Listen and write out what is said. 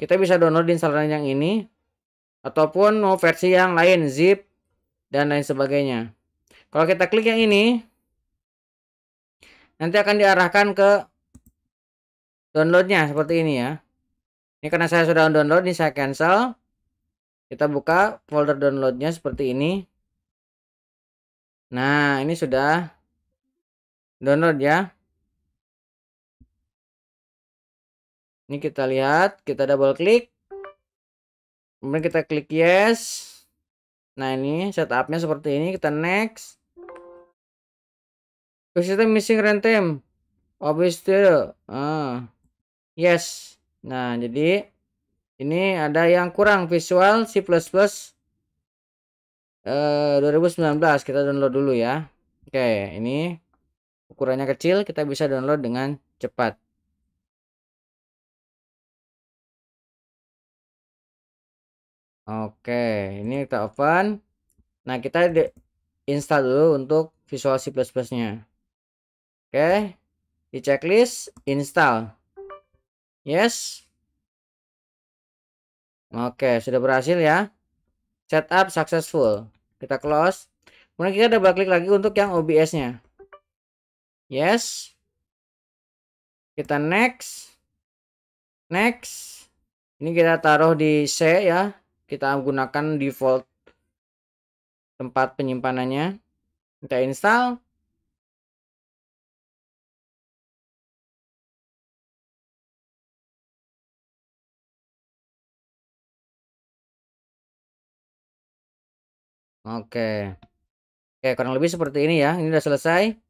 kita bisa download instalan yang ini ataupun mau versi yang lain zip dan lain sebagainya kalau kita klik yang ini nanti akan diarahkan ke downloadnya seperti ini ya ini karena saya sudah download ini saya cancel kita buka folder downloadnya seperti ini nah ini sudah download ya Ini kita lihat, kita double klik. Kemudian kita klik yes. Nah, ini setupnya seperti ini, kita next. kita missing rentem, Obvious still. Ah. Yes. Nah, jadi ini ada yang kurang visual C++ plus 2019 eh, kita download dulu ya. Oke, ini ukurannya kecil, kita bisa download dengan cepat. Oke, ini kita open. Nah, kita install dulu untuk Visual C++-nya. Oke. Di checklist install. Yes. Oke, sudah berhasil ya. Setup successful. Kita close. Kemudian kita double klik lagi untuk yang OBS-nya. Yes. Kita next. Next. Ini kita taruh di C ya, kita gunakan default tempat penyimpanannya kita install Oke. Oke, kurang lebih seperti ini ya. Ini sudah selesai.